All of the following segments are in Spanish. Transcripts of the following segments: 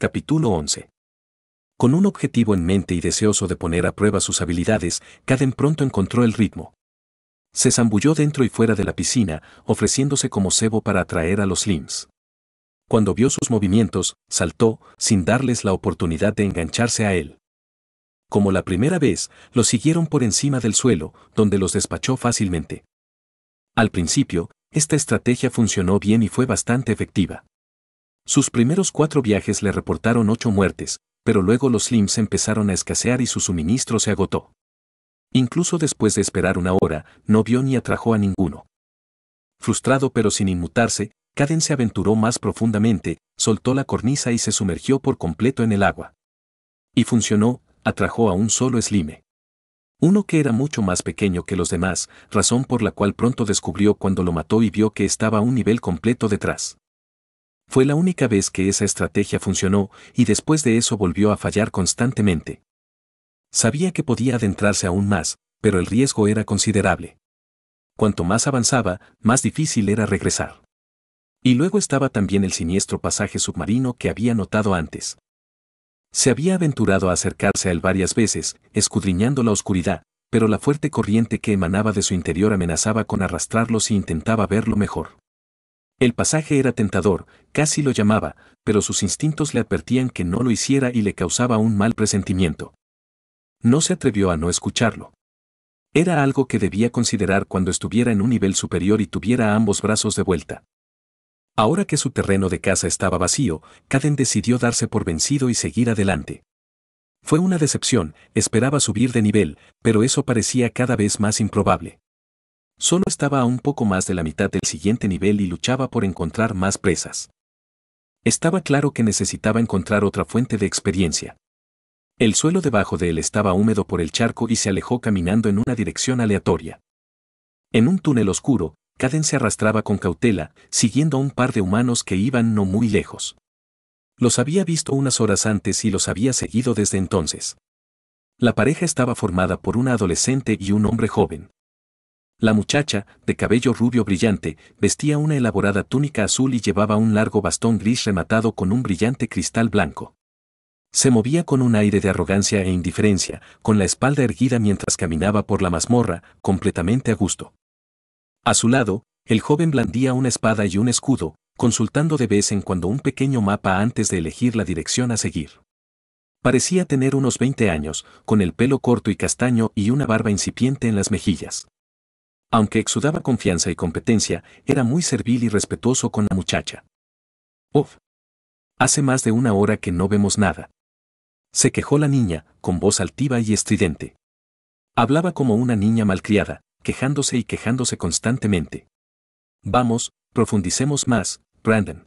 capítulo 11. Con un objetivo en mente y deseoso de poner a prueba sus habilidades, Caden pronto encontró el ritmo. Se zambulló dentro y fuera de la piscina, ofreciéndose como cebo para atraer a los limbs. Cuando vio sus movimientos, saltó, sin darles la oportunidad de engancharse a él. Como la primera vez, los siguieron por encima del suelo, donde los despachó fácilmente. Al principio, esta estrategia funcionó bien y fue bastante efectiva. Sus primeros cuatro viajes le reportaron ocho muertes, pero luego los slims empezaron a escasear y su suministro se agotó. Incluso después de esperar una hora, no vio ni atrajo a ninguno. Frustrado pero sin inmutarse, Caden se aventuró más profundamente, soltó la cornisa y se sumergió por completo en el agua. Y funcionó, atrajo a un solo slime. Uno que era mucho más pequeño que los demás, razón por la cual pronto descubrió cuando lo mató y vio que estaba a un nivel completo detrás. Fue la única vez que esa estrategia funcionó y después de eso volvió a fallar constantemente. Sabía que podía adentrarse aún más, pero el riesgo era considerable. Cuanto más avanzaba, más difícil era regresar. Y luego estaba también el siniestro pasaje submarino que había notado antes. Se había aventurado a acercarse a él varias veces, escudriñando la oscuridad, pero la fuerte corriente que emanaba de su interior amenazaba con arrastrarlo si intentaba verlo mejor. El pasaje era tentador, casi lo llamaba, pero sus instintos le advertían que no lo hiciera y le causaba un mal presentimiento. No se atrevió a no escucharlo. Era algo que debía considerar cuando estuviera en un nivel superior y tuviera ambos brazos de vuelta. Ahora que su terreno de casa estaba vacío, Caden decidió darse por vencido y seguir adelante. Fue una decepción, esperaba subir de nivel, pero eso parecía cada vez más improbable. Solo estaba a un poco más de la mitad del siguiente nivel y luchaba por encontrar más presas. Estaba claro que necesitaba encontrar otra fuente de experiencia. El suelo debajo de él estaba húmedo por el charco y se alejó caminando en una dirección aleatoria. En un túnel oscuro, Caden se arrastraba con cautela, siguiendo a un par de humanos que iban no muy lejos. Los había visto unas horas antes y los había seguido desde entonces. La pareja estaba formada por una adolescente y un hombre joven. La muchacha, de cabello rubio brillante, vestía una elaborada túnica azul y llevaba un largo bastón gris rematado con un brillante cristal blanco. Se movía con un aire de arrogancia e indiferencia, con la espalda erguida mientras caminaba por la mazmorra, completamente a gusto. A su lado, el joven blandía una espada y un escudo, consultando de vez en cuando un pequeño mapa antes de elegir la dirección a seguir. Parecía tener unos 20 años, con el pelo corto y castaño y una barba incipiente en las mejillas. Aunque exudaba confianza y competencia, era muy servil y respetuoso con la muchacha. Uf. Hace más de una hora que no vemos nada. Se quejó la niña, con voz altiva y estridente. Hablaba como una niña malcriada, quejándose y quejándose constantemente. Vamos, profundicemos más, Brandon.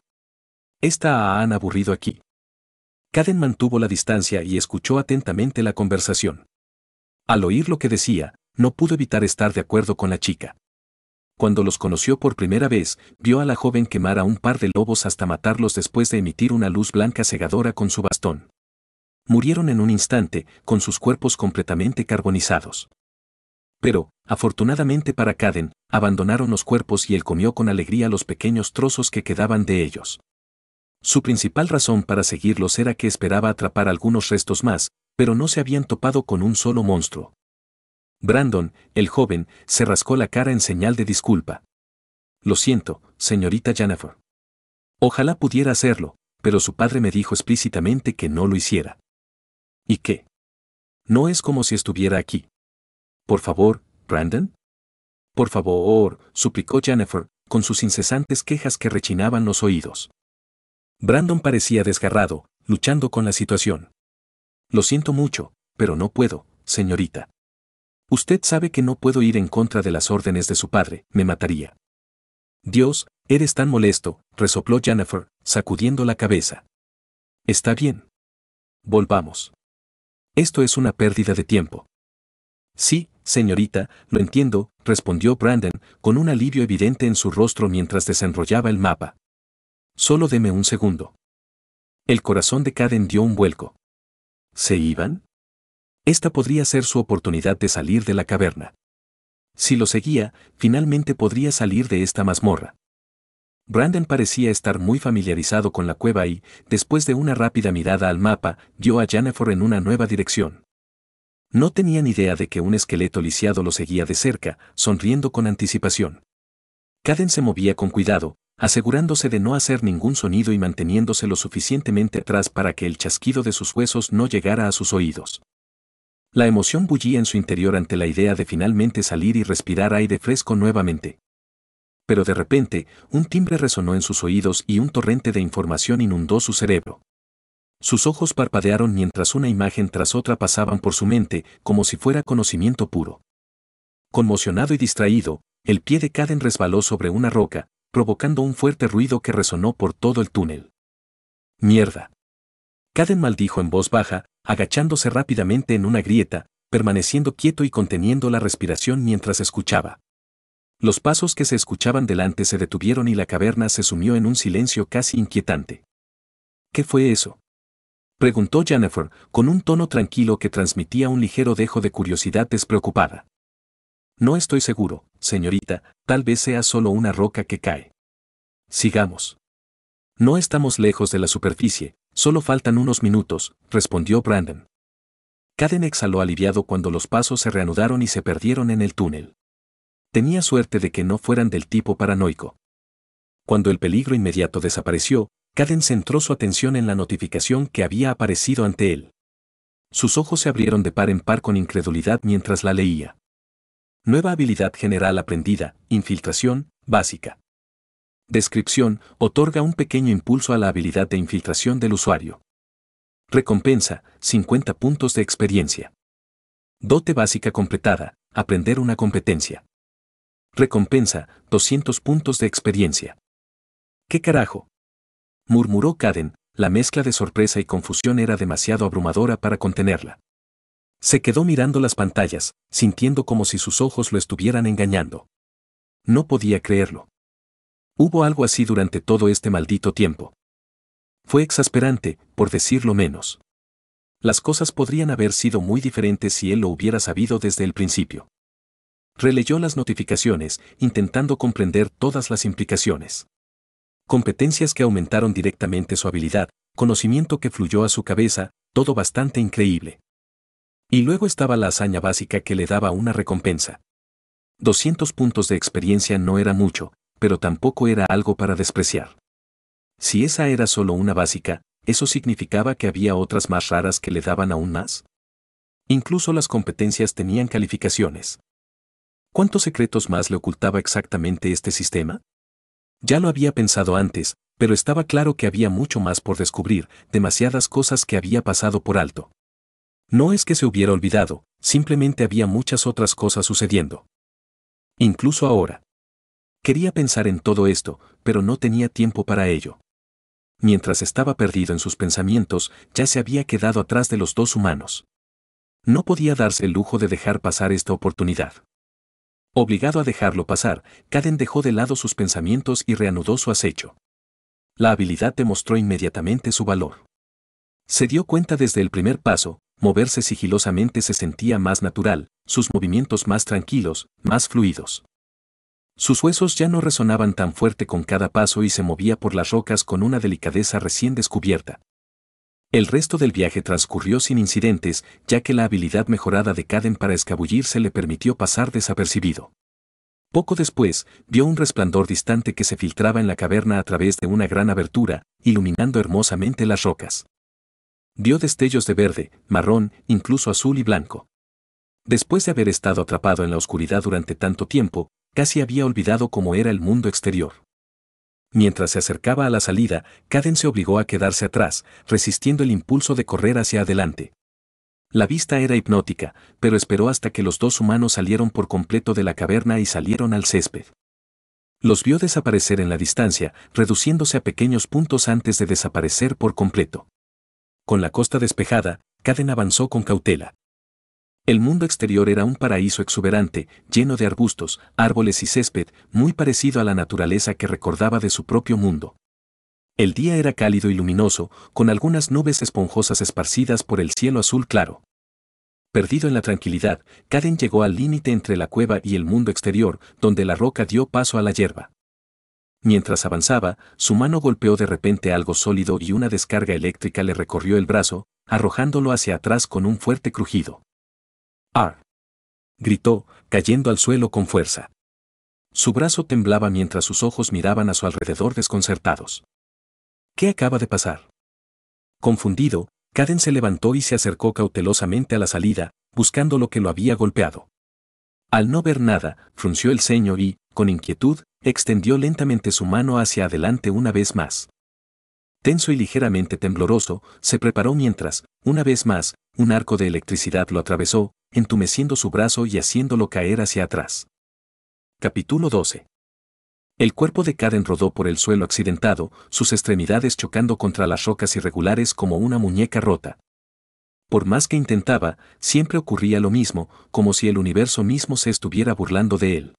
Esta han aburrido aquí. Caden mantuvo la distancia y escuchó atentamente la conversación. Al oír lo que decía, no pudo evitar estar de acuerdo con la chica. Cuando los conoció por primera vez, vio a la joven quemar a un par de lobos hasta matarlos después de emitir una luz blanca cegadora con su bastón. Murieron en un instante, con sus cuerpos completamente carbonizados. Pero, afortunadamente para Caden, abandonaron los cuerpos y él comió con alegría los pequeños trozos que quedaban de ellos. Su principal razón para seguirlos era que esperaba atrapar algunos restos más, pero no se habían topado con un solo monstruo. Brandon, el joven, se rascó la cara en señal de disculpa. Lo siento, señorita Jennifer. Ojalá pudiera hacerlo, pero su padre me dijo explícitamente que no lo hiciera. ¿Y qué? No es como si estuviera aquí. Por favor, Brandon. Por favor, suplicó Jennifer, con sus incesantes quejas que rechinaban los oídos. Brandon parecía desgarrado, luchando con la situación. Lo siento mucho, pero no puedo, señorita. Usted sabe que no puedo ir en contra de las órdenes de su padre, me mataría. Dios, eres tan molesto, resopló Jennifer, sacudiendo la cabeza. Está bien. Volvamos. Esto es una pérdida de tiempo. Sí, señorita, lo entiendo, respondió Brandon, con un alivio evidente en su rostro mientras desenrollaba el mapa. Solo deme un segundo. El corazón de Caden dio un vuelco. ¿Se iban? Esta podría ser su oportunidad de salir de la caverna. Si lo seguía, finalmente podría salir de esta mazmorra. Brandon parecía estar muy familiarizado con la cueva y, después de una rápida mirada al mapa, dio a Jennifer en una nueva dirección. No tenían idea de que un esqueleto lisiado lo seguía de cerca, sonriendo con anticipación. Caden se movía con cuidado, asegurándose de no hacer ningún sonido y manteniéndose lo suficientemente atrás para que el chasquido de sus huesos no llegara a sus oídos. La emoción bullía en su interior ante la idea de finalmente salir y respirar aire fresco nuevamente. Pero de repente, un timbre resonó en sus oídos y un torrente de información inundó su cerebro. Sus ojos parpadearon mientras una imagen tras otra pasaban por su mente, como si fuera conocimiento puro. Conmocionado y distraído, el pie de Caden resbaló sobre una roca, provocando un fuerte ruido que resonó por todo el túnel. Mierda. Caden maldijo en voz baja, agachándose rápidamente en una grieta, permaneciendo quieto y conteniendo la respiración mientras escuchaba. Los pasos que se escuchaban delante se detuvieron y la caverna se sumió en un silencio casi inquietante. ¿Qué fue eso? preguntó Jennifer, con un tono tranquilo que transmitía un ligero dejo de curiosidad despreocupada. No estoy seguro, señorita, tal vez sea solo una roca que cae. Sigamos. No estamos lejos de la superficie, Solo faltan unos minutos, respondió Brandon. Caden exhaló aliviado cuando los pasos se reanudaron y se perdieron en el túnel. Tenía suerte de que no fueran del tipo paranoico. Cuando el peligro inmediato desapareció, Caden centró su atención en la notificación que había aparecido ante él. Sus ojos se abrieron de par en par con incredulidad mientras la leía. Nueva habilidad general aprendida, infiltración, básica. Descripción, otorga un pequeño impulso a la habilidad de infiltración del usuario. Recompensa, 50 puntos de experiencia. Dote básica completada, aprender una competencia. Recompensa, 200 puntos de experiencia. ¿Qué carajo? murmuró Caden, la mezcla de sorpresa y confusión era demasiado abrumadora para contenerla. Se quedó mirando las pantallas, sintiendo como si sus ojos lo estuvieran engañando. No podía creerlo. Hubo algo así durante todo este maldito tiempo. Fue exasperante, por decirlo menos. Las cosas podrían haber sido muy diferentes si él lo hubiera sabido desde el principio. Releyó las notificaciones, intentando comprender todas las implicaciones. Competencias que aumentaron directamente su habilidad, conocimiento que fluyó a su cabeza, todo bastante increíble. Y luego estaba la hazaña básica que le daba una recompensa. 200 puntos de experiencia no era mucho, pero tampoco era algo para despreciar. Si esa era solo una básica, eso significaba que había otras más raras que le daban aún más. Incluso las competencias tenían calificaciones. ¿Cuántos secretos más le ocultaba exactamente este sistema? Ya lo había pensado antes, pero estaba claro que había mucho más por descubrir, demasiadas cosas que había pasado por alto. No es que se hubiera olvidado, simplemente había muchas otras cosas sucediendo. Incluso ahora, Quería pensar en todo esto, pero no tenía tiempo para ello. Mientras estaba perdido en sus pensamientos, ya se había quedado atrás de los dos humanos. No podía darse el lujo de dejar pasar esta oportunidad. Obligado a dejarlo pasar, Caden dejó de lado sus pensamientos y reanudó su acecho. La habilidad demostró inmediatamente su valor. Se dio cuenta desde el primer paso, moverse sigilosamente se sentía más natural, sus movimientos más tranquilos, más fluidos. Sus huesos ya no resonaban tan fuerte con cada paso y se movía por las rocas con una delicadeza recién descubierta. El resto del viaje transcurrió sin incidentes, ya que la habilidad mejorada de Caden para escabullirse le permitió pasar desapercibido. Poco después, vio un resplandor distante que se filtraba en la caverna a través de una gran abertura, iluminando hermosamente las rocas. Vio destellos de verde, marrón, incluso azul y blanco. Después de haber estado atrapado en la oscuridad durante tanto tiempo, casi había olvidado cómo era el mundo exterior. Mientras se acercaba a la salida, Caden se obligó a quedarse atrás, resistiendo el impulso de correr hacia adelante. La vista era hipnótica, pero esperó hasta que los dos humanos salieron por completo de la caverna y salieron al césped. Los vio desaparecer en la distancia, reduciéndose a pequeños puntos antes de desaparecer por completo. Con la costa despejada, Caden avanzó con cautela. El mundo exterior era un paraíso exuberante, lleno de arbustos, árboles y césped, muy parecido a la naturaleza que recordaba de su propio mundo. El día era cálido y luminoso, con algunas nubes esponjosas esparcidas por el cielo azul claro. Perdido en la tranquilidad, Caden llegó al límite entre la cueva y el mundo exterior, donde la roca dio paso a la hierba. Mientras avanzaba, su mano golpeó de repente algo sólido y una descarga eléctrica le recorrió el brazo, arrojándolo hacia atrás con un fuerte crujido. Ar. Ah, gritó, cayendo al suelo con fuerza. Su brazo temblaba mientras sus ojos miraban a su alrededor desconcertados. ¿Qué acaba de pasar? Confundido, Caden se levantó y se acercó cautelosamente a la salida, buscando lo que lo había golpeado. Al no ver nada, frunció el ceño y, con inquietud, extendió lentamente su mano hacia adelante una vez más. Tenso y ligeramente tembloroso, se preparó mientras, una vez más, un arco de electricidad lo atravesó, entumeciendo su brazo y haciéndolo caer hacia atrás. Capítulo 12. El cuerpo de Caden rodó por el suelo accidentado, sus extremidades chocando contra las rocas irregulares como una muñeca rota. Por más que intentaba, siempre ocurría lo mismo, como si el universo mismo se estuviera burlando de él.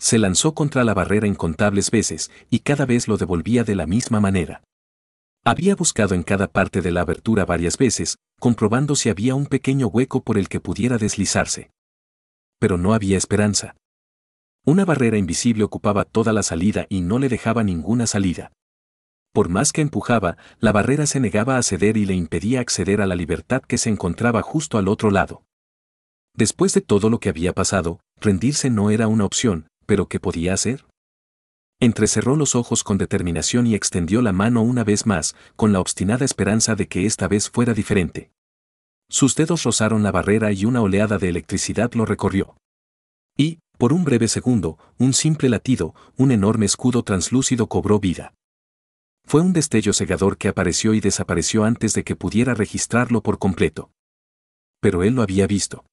Se lanzó contra la barrera incontables veces y cada vez lo devolvía de la misma manera. Había buscado en cada parte de la abertura varias veces, comprobando si había un pequeño hueco por el que pudiera deslizarse. Pero no había esperanza. Una barrera invisible ocupaba toda la salida y no le dejaba ninguna salida. Por más que empujaba, la barrera se negaba a ceder y le impedía acceder a la libertad que se encontraba justo al otro lado. Después de todo lo que había pasado, rendirse no era una opción, pero ¿qué podía hacer? Entrecerró los ojos con determinación y extendió la mano una vez más, con la obstinada esperanza de que esta vez fuera diferente. Sus dedos rozaron la barrera y una oleada de electricidad lo recorrió. Y, por un breve segundo, un simple latido, un enorme escudo translúcido cobró vida. Fue un destello cegador que apareció y desapareció antes de que pudiera registrarlo por completo. Pero él lo había visto.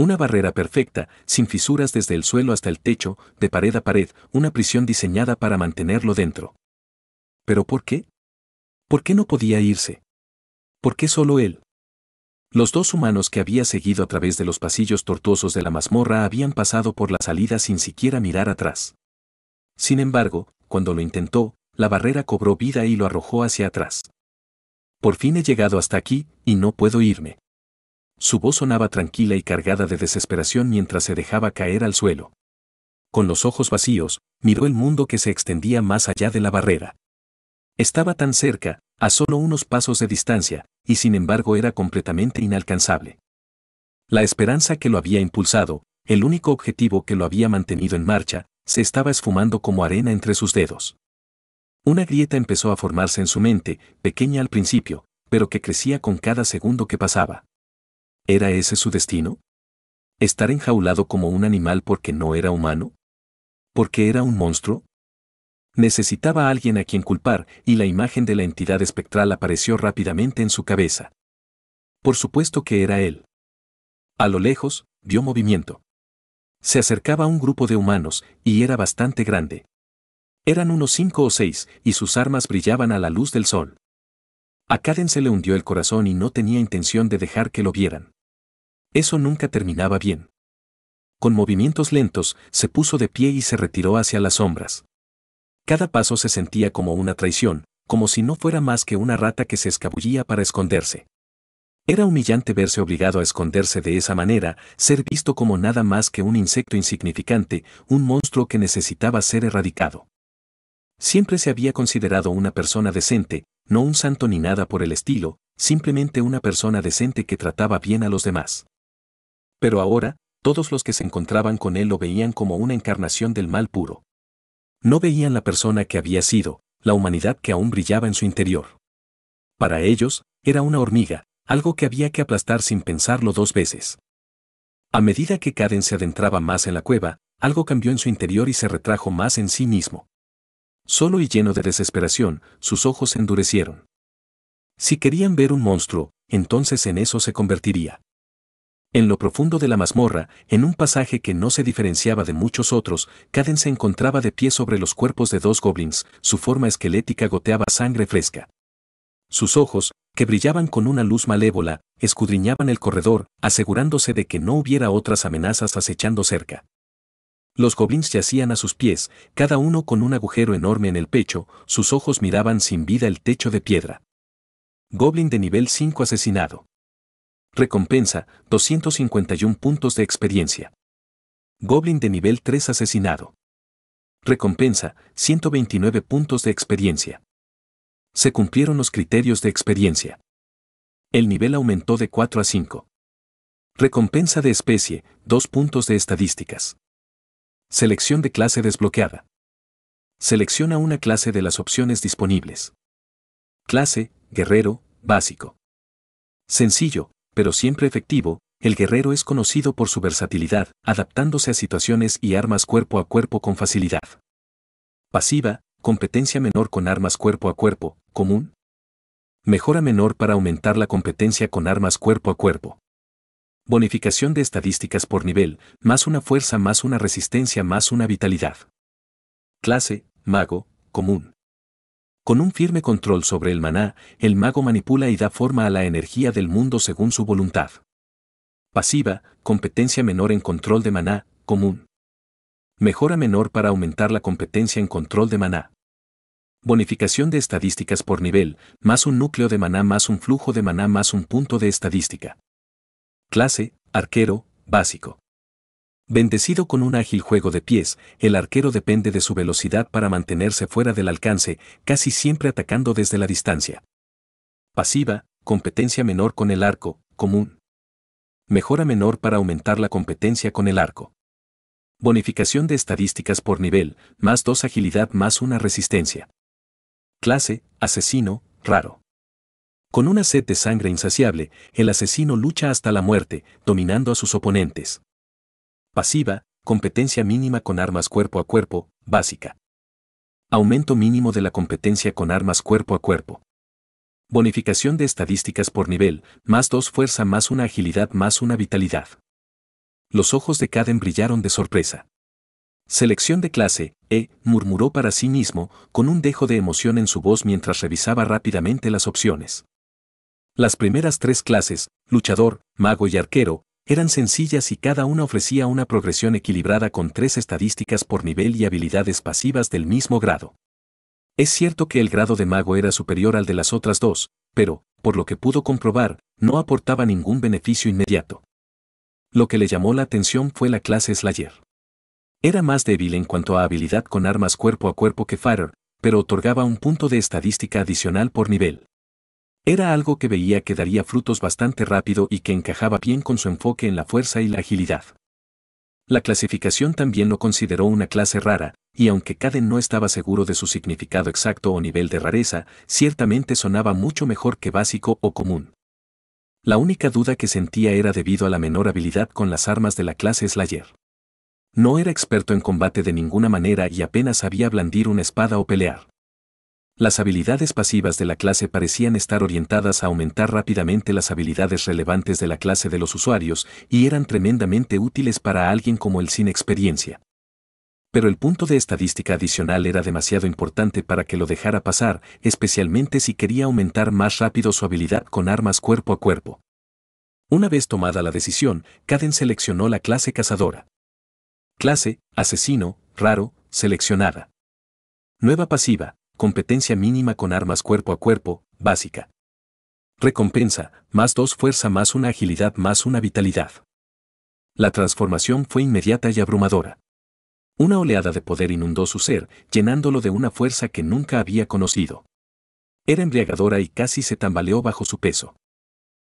Una barrera perfecta, sin fisuras desde el suelo hasta el techo, de pared a pared, una prisión diseñada para mantenerlo dentro. ¿Pero por qué? ¿Por qué no podía irse? ¿Por qué solo él? Los dos humanos que había seguido a través de los pasillos tortuosos de la mazmorra habían pasado por la salida sin siquiera mirar atrás. Sin embargo, cuando lo intentó, la barrera cobró vida y lo arrojó hacia atrás. Por fin he llegado hasta aquí, y no puedo irme. Su voz sonaba tranquila y cargada de desesperación mientras se dejaba caer al suelo. Con los ojos vacíos, miró el mundo que se extendía más allá de la barrera. Estaba tan cerca, a solo unos pasos de distancia, y sin embargo era completamente inalcanzable. La esperanza que lo había impulsado, el único objetivo que lo había mantenido en marcha, se estaba esfumando como arena entre sus dedos. Una grieta empezó a formarse en su mente, pequeña al principio, pero que crecía con cada segundo que pasaba. ¿Era ese su destino? ¿Estar enjaulado como un animal porque no era humano? ¿Porque era un monstruo? Necesitaba a alguien a quien culpar, y la imagen de la entidad espectral apareció rápidamente en su cabeza. Por supuesto que era él. A lo lejos, vio movimiento. Se acercaba a un grupo de humanos, y era bastante grande. Eran unos cinco o seis, y sus armas brillaban a la luz del sol. A Caden se le hundió el corazón y no tenía intención de dejar que lo vieran. Eso nunca terminaba bien. Con movimientos lentos, se puso de pie y se retiró hacia las sombras. Cada paso se sentía como una traición, como si no fuera más que una rata que se escabullía para esconderse. Era humillante verse obligado a esconderse de esa manera, ser visto como nada más que un insecto insignificante, un monstruo que necesitaba ser erradicado. Siempre se había considerado una persona decente, no un santo ni nada por el estilo, simplemente una persona decente que trataba bien a los demás. Pero ahora, todos los que se encontraban con él lo veían como una encarnación del mal puro. No veían la persona que había sido, la humanidad que aún brillaba en su interior. Para ellos, era una hormiga, algo que había que aplastar sin pensarlo dos veces. A medida que Caden se adentraba más en la cueva, algo cambió en su interior y se retrajo más en sí mismo. Solo y lleno de desesperación, sus ojos se endurecieron. Si querían ver un monstruo, entonces en eso se convertiría. En lo profundo de la mazmorra, en un pasaje que no se diferenciaba de muchos otros, Caden se encontraba de pie sobre los cuerpos de dos goblins, su forma esquelética goteaba sangre fresca. Sus ojos, que brillaban con una luz malévola, escudriñaban el corredor, asegurándose de que no hubiera otras amenazas acechando cerca. Los goblins yacían a sus pies, cada uno con un agujero enorme en el pecho, sus ojos miraban sin vida el techo de piedra. Goblin de nivel 5 asesinado. Recompensa, 251 puntos de experiencia. Goblin de nivel 3 asesinado. Recompensa, 129 puntos de experiencia. Se cumplieron los criterios de experiencia. El nivel aumentó de 4 a 5. Recompensa de especie, 2 puntos de estadísticas. Selección de clase desbloqueada. Selecciona una clase de las opciones disponibles. Clase, guerrero, básico. Sencillo, pero siempre efectivo, el guerrero es conocido por su versatilidad, adaptándose a situaciones y armas cuerpo a cuerpo con facilidad. Pasiva, competencia menor con armas cuerpo a cuerpo, común. Mejora menor para aumentar la competencia con armas cuerpo a cuerpo. Bonificación de estadísticas por nivel, más una fuerza más una resistencia más una vitalidad. Clase, mago, común. Con un firme control sobre el maná, el mago manipula y da forma a la energía del mundo según su voluntad. Pasiva, competencia menor en control de maná, común. Mejora menor para aumentar la competencia en control de maná. Bonificación de estadísticas por nivel, más un núcleo de maná más un flujo de maná más un punto de estadística clase, arquero, básico. Bendecido con un ágil juego de pies, el arquero depende de su velocidad para mantenerse fuera del alcance, casi siempre atacando desde la distancia. Pasiva, competencia menor con el arco, común. Mejora menor para aumentar la competencia con el arco. Bonificación de estadísticas por nivel, más 2 agilidad más una resistencia. Clase, asesino, raro. Con una sed de sangre insaciable, el asesino lucha hasta la muerte, dominando a sus oponentes. Pasiva, competencia mínima con armas cuerpo a cuerpo, básica. Aumento mínimo de la competencia con armas cuerpo a cuerpo. Bonificación de estadísticas por nivel, más dos fuerza más una agilidad más una vitalidad. Los ojos de Caden brillaron de sorpresa. Selección de clase, E, murmuró para sí mismo, con un dejo de emoción en su voz mientras revisaba rápidamente las opciones. Las primeras tres clases, luchador, mago y arquero, eran sencillas y cada una ofrecía una progresión equilibrada con tres estadísticas por nivel y habilidades pasivas del mismo grado. Es cierto que el grado de mago era superior al de las otras dos, pero, por lo que pudo comprobar, no aportaba ningún beneficio inmediato. Lo que le llamó la atención fue la clase Slayer. Era más débil en cuanto a habilidad con armas cuerpo a cuerpo que fire, pero otorgaba un punto de estadística adicional por nivel. Era algo que veía que daría frutos bastante rápido y que encajaba bien con su enfoque en la fuerza y la agilidad. La clasificación también lo consideró una clase rara, y aunque Kaden no estaba seguro de su significado exacto o nivel de rareza, ciertamente sonaba mucho mejor que básico o común. La única duda que sentía era debido a la menor habilidad con las armas de la clase Slayer. No era experto en combate de ninguna manera y apenas sabía blandir una espada o pelear. Las habilidades pasivas de la clase parecían estar orientadas a aumentar rápidamente las habilidades relevantes de la clase de los usuarios y eran tremendamente útiles para alguien como el sin experiencia. Pero el punto de estadística adicional era demasiado importante para que lo dejara pasar, especialmente si quería aumentar más rápido su habilidad con armas cuerpo a cuerpo. Una vez tomada la decisión, Caden seleccionó la clase cazadora. Clase, asesino, raro, seleccionada. Nueva pasiva, competencia mínima con armas cuerpo a cuerpo, básica. Recompensa, más dos fuerza más una agilidad más una vitalidad. La transformación fue inmediata y abrumadora. Una oleada de poder inundó su ser, llenándolo de una fuerza que nunca había conocido. Era embriagadora y casi se tambaleó bajo su peso.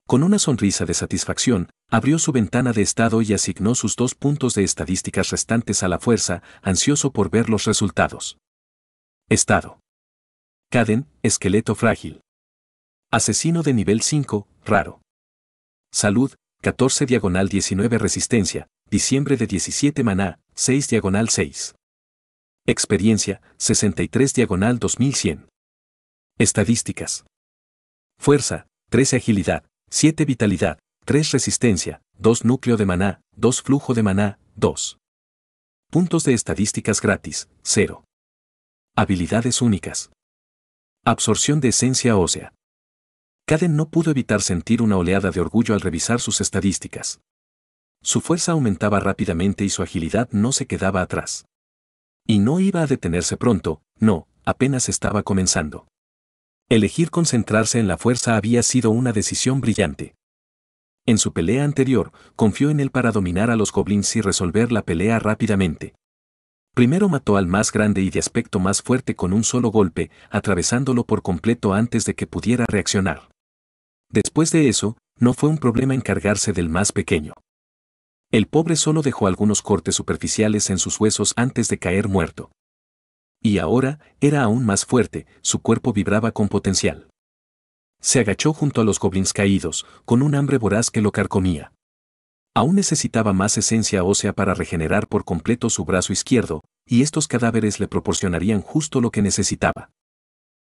Con una sonrisa de satisfacción, abrió su ventana de estado y asignó sus dos puntos de estadísticas restantes a la fuerza, ansioso por ver los resultados. Estado. Caden, esqueleto frágil. Asesino de nivel 5, raro. Salud, 14 diagonal 19 resistencia, diciembre de 17 maná, 6 diagonal 6. Experiencia, 63 diagonal 2100. Estadísticas. Fuerza, 13 agilidad, 7 vitalidad, 3 resistencia, 2 núcleo de maná, 2 flujo de maná, 2. Puntos de estadísticas gratis, 0. Habilidades únicas. Absorción de esencia ósea. Caden no pudo evitar sentir una oleada de orgullo al revisar sus estadísticas. Su fuerza aumentaba rápidamente y su agilidad no se quedaba atrás. Y no iba a detenerse pronto, no, apenas estaba comenzando. Elegir concentrarse en la fuerza había sido una decisión brillante. En su pelea anterior, confió en él para dominar a los goblins y resolver la pelea rápidamente. Primero mató al más grande y de aspecto más fuerte con un solo golpe, atravesándolo por completo antes de que pudiera reaccionar. Después de eso, no fue un problema encargarse del más pequeño. El pobre solo dejó algunos cortes superficiales en sus huesos antes de caer muerto. Y ahora, era aún más fuerte, su cuerpo vibraba con potencial. Se agachó junto a los goblins caídos, con un hambre voraz que lo carcomía. Aún necesitaba más esencia ósea para regenerar por completo su brazo izquierdo, y estos cadáveres le proporcionarían justo lo que necesitaba.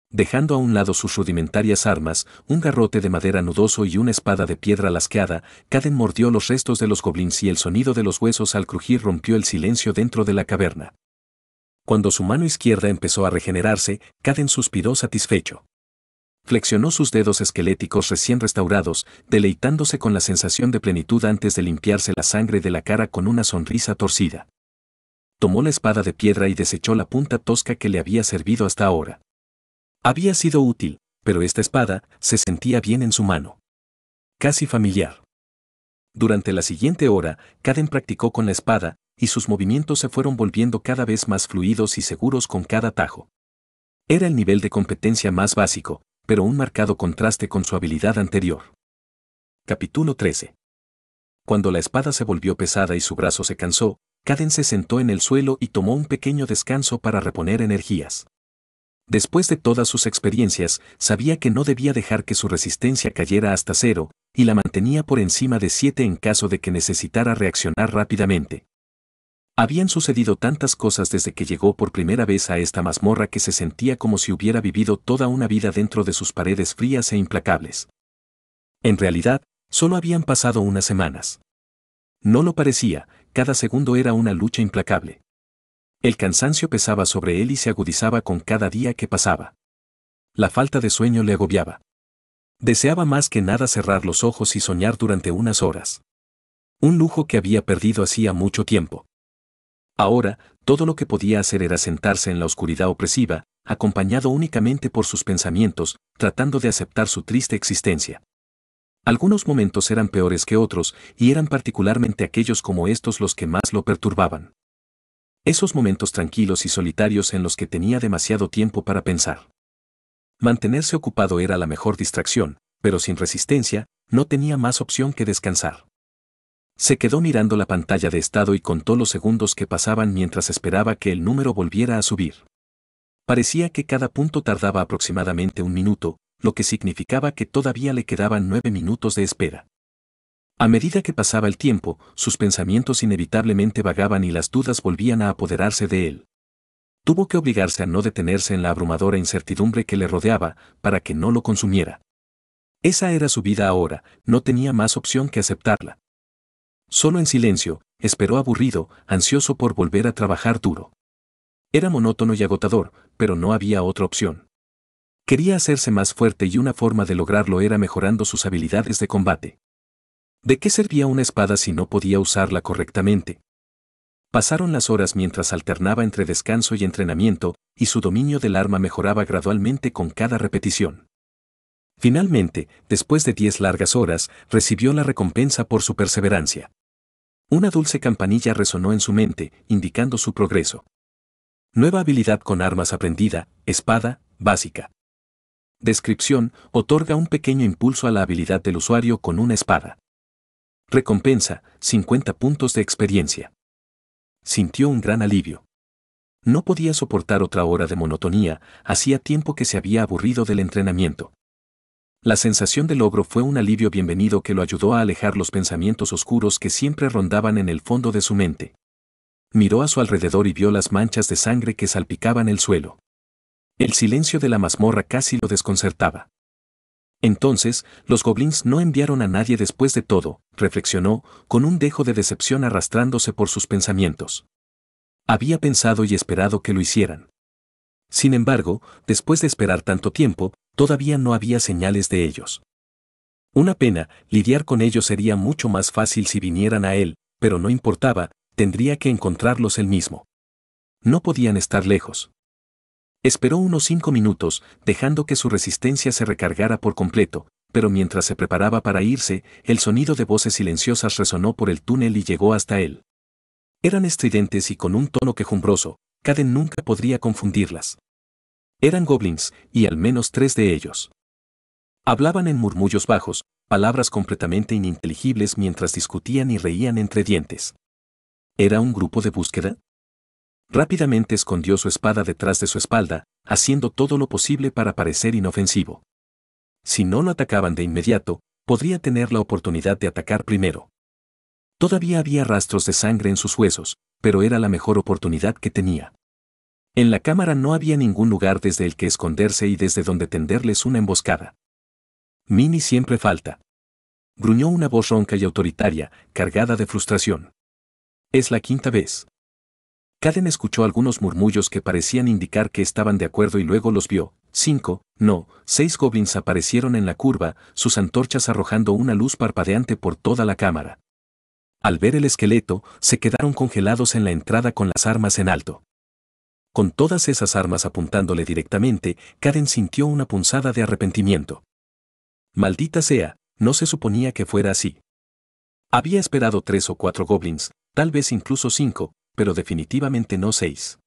Dejando a un lado sus rudimentarias armas, un garrote de madera nudoso y una espada de piedra lasqueada, Caden mordió los restos de los goblins y el sonido de los huesos al crujir rompió el silencio dentro de la caverna. Cuando su mano izquierda empezó a regenerarse, Caden suspiró satisfecho. Flexionó sus dedos esqueléticos recién restaurados, deleitándose con la sensación de plenitud antes de limpiarse la sangre de la cara con una sonrisa torcida. Tomó la espada de piedra y desechó la punta tosca que le había servido hasta ahora. Había sido útil, pero esta espada se sentía bien en su mano. Casi familiar. Durante la siguiente hora, Caden practicó con la espada, y sus movimientos se fueron volviendo cada vez más fluidos y seguros con cada tajo. Era el nivel de competencia más básico, pero un marcado contraste con su habilidad anterior. Capítulo 13. Cuando la espada se volvió pesada y su brazo se cansó, Caden se sentó en el suelo y tomó un pequeño descanso para reponer energías. Después de todas sus experiencias, sabía que no debía dejar que su resistencia cayera hasta cero, y la mantenía por encima de 7 en caso de que necesitara reaccionar rápidamente. Habían sucedido tantas cosas desde que llegó por primera vez a esta mazmorra que se sentía como si hubiera vivido toda una vida dentro de sus paredes frías e implacables. En realidad, solo habían pasado unas semanas. No lo parecía, cada segundo era una lucha implacable. El cansancio pesaba sobre él y se agudizaba con cada día que pasaba. La falta de sueño le agobiaba. Deseaba más que nada cerrar los ojos y soñar durante unas horas. Un lujo que había perdido hacía mucho tiempo. Ahora, todo lo que podía hacer era sentarse en la oscuridad opresiva, acompañado únicamente por sus pensamientos, tratando de aceptar su triste existencia. Algunos momentos eran peores que otros, y eran particularmente aquellos como estos los que más lo perturbaban. Esos momentos tranquilos y solitarios en los que tenía demasiado tiempo para pensar. Mantenerse ocupado era la mejor distracción, pero sin resistencia, no tenía más opción que descansar. Se quedó mirando la pantalla de estado y contó los segundos que pasaban mientras esperaba que el número volviera a subir. Parecía que cada punto tardaba aproximadamente un minuto, lo que significaba que todavía le quedaban nueve minutos de espera. A medida que pasaba el tiempo, sus pensamientos inevitablemente vagaban y las dudas volvían a apoderarse de él. Tuvo que obligarse a no detenerse en la abrumadora incertidumbre que le rodeaba, para que no lo consumiera. Esa era su vida ahora, no tenía más opción que aceptarla. Solo en silencio, esperó aburrido, ansioso por volver a trabajar duro. Era monótono y agotador, pero no había otra opción. Quería hacerse más fuerte y una forma de lograrlo era mejorando sus habilidades de combate. ¿De qué servía una espada si no podía usarla correctamente? Pasaron las horas mientras alternaba entre descanso y entrenamiento, y su dominio del arma mejoraba gradualmente con cada repetición. Finalmente, después de diez largas horas, recibió la recompensa por su perseverancia. Una dulce campanilla resonó en su mente, indicando su progreso. Nueva habilidad con armas aprendida, espada, básica. Descripción, otorga un pequeño impulso a la habilidad del usuario con una espada. Recompensa, 50 puntos de experiencia. Sintió un gran alivio. No podía soportar otra hora de monotonía, hacía tiempo que se había aburrido del entrenamiento. La sensación de logro fue un alivio bienvenido que lo ayudó a alejar los pensamientos oscuros que siempre rondaban en el fondo de su mente. Miró a su alrededor y vio las manchas de sangre que salpicaban el suelo. El silencio de la mazmorra casi lo desconcertaba. Entonces, los goblins no enviaron a nadie después de todo, reflexionó, con un dejo de decepción arrastrándose por sus pensamientos. Había pensado y esperado que lo hicieran. Sin embargo, después de esperar tanto tiempo, todavía no había señales de ellos. Una pena, lidiar con ellos sería mucho más fácil si vinieran a él, pero no importaba, tendría que encontrarlos él mismo. No podían estar lejos. Esperó unos cinco minutos, dejando que su resistencia se recargara por completo, pero mientras se preparaba para irse, el sonido de voces silenciosas resonó por el túnel y llegó hasta él. Eran estridentes y con un tono quejumbroso, Caden nunca podría confundirlas. Eran goblins, y al menos tres de ellos. Hablaban en murmullos bajos, palabras completamente ininteligibles mientras discutían y reían entre dientes. ¿Era un grupo de búsqueda? Rápidamente escondió su espada detrás de su espalda, haciendo todo lo posible para parecer inofensivo. Si no lo atacaban de inmediato, podría tener la oportunidad de atacar primero. Todavía había rastros de sangre en sus huesos, pero era la mejor oportunidad que tenía. En la cámara no había ningún lugar desde el que esconderse y desde donde tenderles una emboscada. Mini siempre falta. Gruñó una voz ronca y autoritaria, cargada de frustración. Es la quinta vez. Caden escuchó algunos murmullos que parecían indicar que estaban de acuerdo y luego los vio. Cinco, no, seis goblins aparecieron en la curva, sus antorchas arrojando una luz parpadeante por toda la cámara. Al ver el esqueleto, se quedaron congelados en la entrada con las armas en alto. Con todas esas armas apuntándole directamente, Caden sintió una punzada de arrepentimiento. Maldita sea, no se suponía que fuera así. Había esperado tres o cuatro goblins, tal vez incluso cinco, pero definitivamente no seis.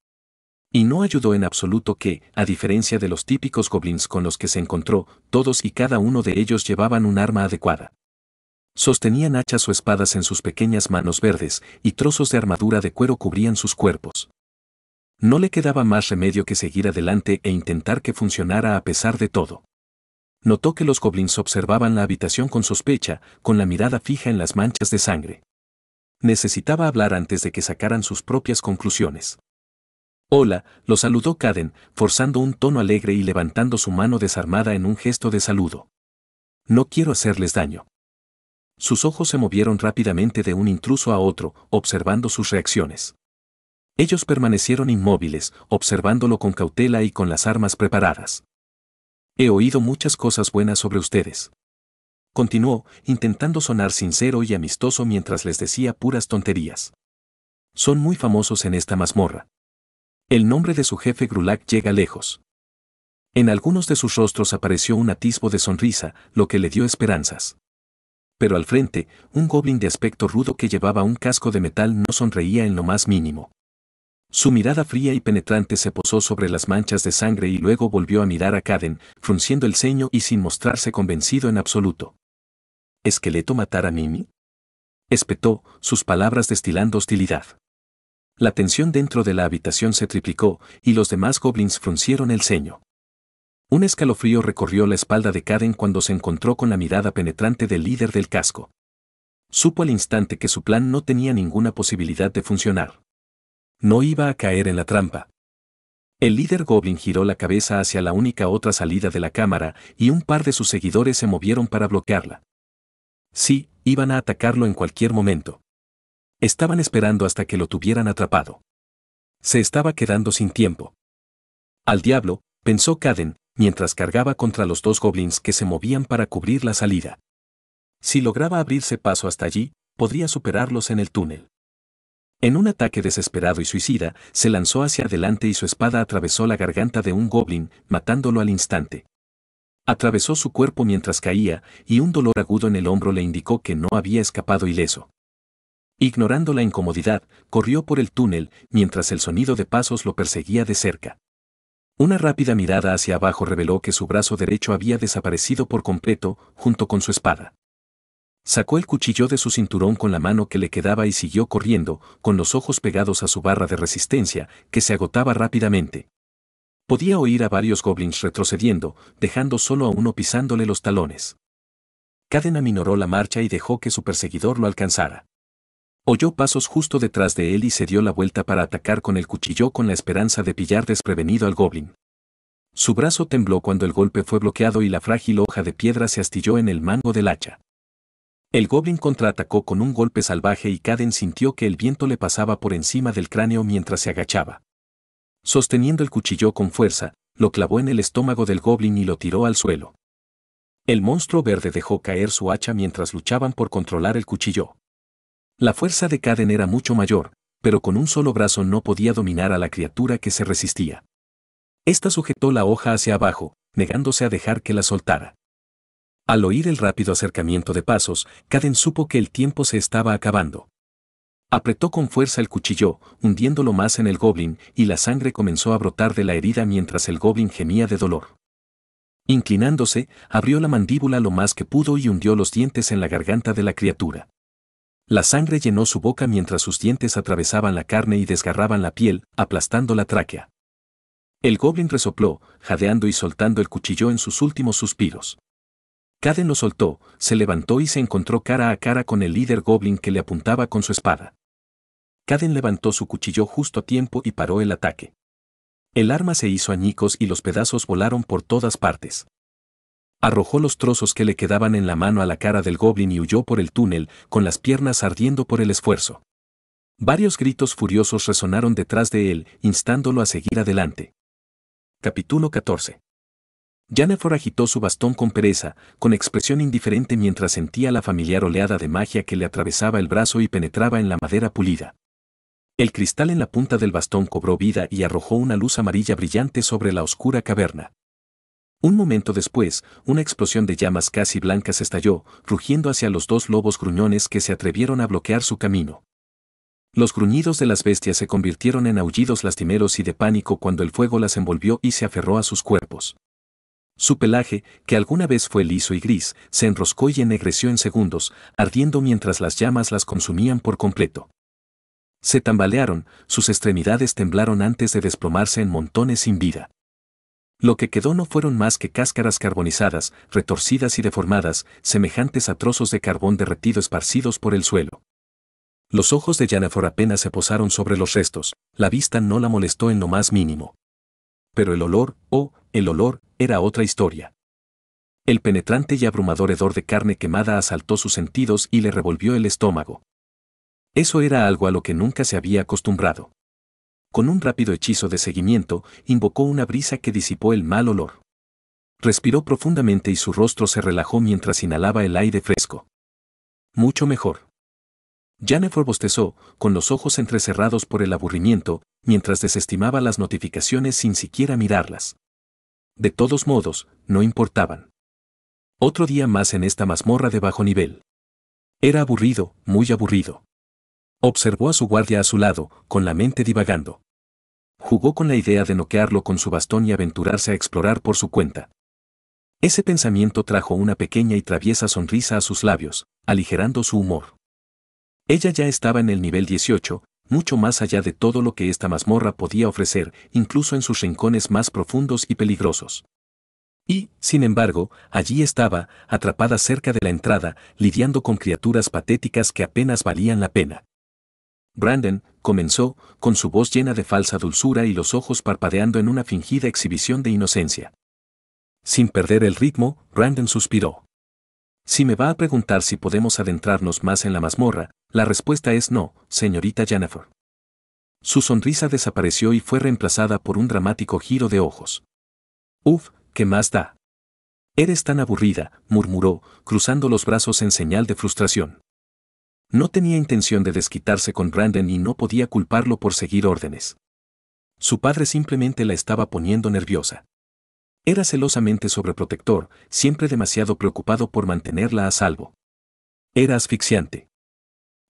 Y no ayudó en absoluto que, a diferencia de los típicos goblins con los que se encontró, todos y cada uno de ellos llevaban un arma adecuada. Sostenían hachas o espadas en sus pequeñas manos verdes, y trozos de armadura de cuero cubrían sus cuerpos. No le quedaba más remedio que seguir adelante e intentar que funcionara a pesar de todo. Notó que los goblins observaban la habitación con sospecha, con la mirada fija en las manchas de sangre. Necesitaba hablar antes de que sacaran sus propias conclusiones. Hola, lo saludó Caden, forzando un tono alegre y levantando su mano desarmada en un gesto de saludo. No quiero hacerles daño. Sus ojos se movieron rápidamente de un intruso a otro, observando sus reacciones. Ellos permanecieron inmóviles, observándolo con cautela y con las armas preparadas. He oído muchas cosas buenas sobre ustedes. Continuó, intentando sonar sincero y amistoso mientras les decía puras tonterías. Son muy famosos en esta mazmorra. El nombre de su jefe Grulak llega lejos. En algunos de sus rostros apareció un atisbo de sonrisa, lo que le dio esperanzas pero al frente, un goblin de aspecto rudo que llevaba un casco de metal no sonreía en lo más mínimo. Su mirada fría y penetrante se posó sobre las manchas de sangre y luego volvió a mirar a Caden, frunciendo el ceño y sin mostrarse convencido en absoluto. ¿Esqueleto matar a Mimi? Espetó, sus palabras destilando hostilidad. La tensión dentro de la habitación se triplicó, y los demás goblins fruncieron el ceño. Un escalofrío recorrió la espalda de Caden cuando se encontró con la mirada penetrante del líder del casco. Supo al instante que su plan no tenía ninguna posibilidad de funcionar. No iba a caer en la trampa. El líder Goblin giró la cabeza hacia la única otra salida de la cámara y un par de sus seguidores se movieron para bloquearla. Sí, iban a atacarlo en cualquier momento. Estaban esperando hasta que lo tuvieran atrapado. Se estaba quedando sin tiempo. Al diablo, pensó Caden, mientras cargaba contra los dos goblins que se movían para cubrir la salida. Si lograba abrirse paso hasta allí, podría superarlos en el túnel. En un ataque desesperado y suicida, se lanzó hacia adelante y su espada atravesó la garganta de un goblin, matándolo al instante. Atravesó su cuerpo mientras caía, y un dolor agudo en el hombro le indicó que no había escapado ileso. Ignorando la incomodidad, corrió por el túnel mientras el sonido de pasos lo perseguía de cerca. Una rápida mirada hacia abajo reveló que su brazo derecho había desaparecido por completo, junto con su espada. Sacó el cuchillo de su cinturón con la mano que le quedaba y siguió corriendo, con los ojos pegados a su barra de resistencia, que se agotaba rápidamente. Podía oír a varios goblins retrocediendo, dejando solo a uno pisándole los talones. Caden aminoró la marcha y dejó que su perseguidor lo alcanzara. Oyó pasos justo detrás de él y se dio la vuelta para atacar con el cuchillo con la esperanza de pillar desprevenido al goblin. Su brazo tembló cuando el golpe fue bloqueado y la frágil hoja de piedra se astilló en el mango del hacha. El goblin contraatacó con un golpe salvaje y Caden sintió que el viento le pasaba por encima del cráneo mientras se agachaba. Sosteniendo el cuchillo con fuerza, lo clavó en el estómago del goblin y lo tiró al suelo. El monstruo verde dejó caer su hacha mientras luchaban por controlar el cuchillo. La fuerza de Caden era mucho mayor, pero con un solo brazo no podía dominar a la criatura que se resistía. Esta sujetó la hoja hacia abajo, negándose a dejar que la soltara. Al oír el rápido acercamiento de pasos, Caden supo que el tiempo se estaba acabando. Apretó con fuerza el cuchillo, hundiéndolo más en el goblin, y la sangre comenzó a brotar de la herida mientras el goblin gemía de dolor. Inclinándose, abrió la mandíbula lo más que pudo y hundió los dientes en la garganta de la criatura. La sangre llenó su boca mientras sus dientes atravesaban la carne y desgarraban la piel, aplastando la tráquea. El goblin resopló, jadeando y soltando el cuchillo en sus últimos suspiros. Caden lo soltó, se levantó y se encontró cara a cara con el líder goblin que le apuntaba con su espada. Caden levantó su cuchillo justo a tiempo y paró el ataque. El arma se hizo añicos y los pedazos volaron por todas partes. Arrojó los trozos que le quedaban en la mano a la cara del goblin y huyó por el túnel, con las piernas ardiendo por el esfuerzo. Varios gritos furiosos resonaron detrás de él, instándolo a seguir adelante. Capítulo 14. Jennifer agitó su bastón con pereza, con expresión indiferente mientras sentía la familiar oleada de magia que le atravesaba el brazo y penetraba en la madera pulida. El cristal en la punta del bastón cobró vida y arrojó una luz amarilla brillante sobre la oscura caverna. Un momento después, una explosión de llamas casi blancas estalló, rugiendo hacia los dos lobos gruñones que se atrevieron a bloquear su camino. Los gruñidos de las bestias se convirtieron en aullidos lastimeros y de pánico cuando el fuego las envolvió y se aferró a sus cuerpos. Su pelaje, que alguna vez fue liso y gris, se enroscó y ennegreció en segundos, ardiendo mientras las llamas las consumían por completo. Se tambalearon, sus extremidades temblaron antes de desplomarse en montones sin vida. Lo que quedó no fueron más que cáscaras carbonizadas, retorcidas y deformadas, semejantes a trozos de carbón derretido esparcidos por el suelo. Los ojos de Yanafor apenas se posaron sobre los restos, la vista no la molestó en lo más mínimo. Pero el olor, oh, el olor, era otra historia. El penetrante y abrumador hedor de carne quemada asaltó sus sentidos y le revolvió el estómago. Eso era algo a lo que nunca se había acostumbrado con un rápido hechizo de seguimiento, invocó una brisa que disipó el mal olor. Respiró profundamente y su rostro se relajó mientras inhalaba el aire fresco. Mucho mejor. Jennifer bostezó, con los ojos entrecerrados por el aburrimiento, mientras desestimaba las notificaciones sin siquiera mirarlas. De todos modos, no importaban. Otro día más en esta mazmorra de bajo nivel. Era aburrido, muy aburrido. Observó a su guardia a su lado, con la mente divagando jugó con la idea de noquearlo con su bastón y aventurarse a explorar por su cuenta. Ese pensamiento trajo una pequeña y traviesa sonrisa a sus labios, aligerando su humor. Ella ya estaba en el nivel 18, mucho más allá de todo lo que esta mazmorra podía ofrecer, incluso en sus rincones más profundos y peligrosos. Y, sin embargo, allí estaba, atrapada cerca de la entrada, lidiando con criaturas patéticas que apenas valían la pena. Brandon, comenzó, con su voz llena de falsa dulzura y los ojos parpadeando en una fingida exhibición de inocencia. Sin perder el ritmo, Brandon suspiró. Si me va a preguntar si podemos adentrarnos más en la mazmorra, la respuesta es no, señorita Jennifer. Su sonrisa desapareció y fue reemplazada por un dramático giro de ojos. Uf, ¿qué más da? Eres tan aburrida, murmuró, cruzando los brazos en señal de frustración. No tenía intención de desquitarse con Brandon y no podía culparlo por seguir órdenes. Su padre simplemente la estaba poniendo nerviosa. Era celosamente sobreprotector, siempre demasiado preocupado por mantenerla a salvo. Era asfixiante.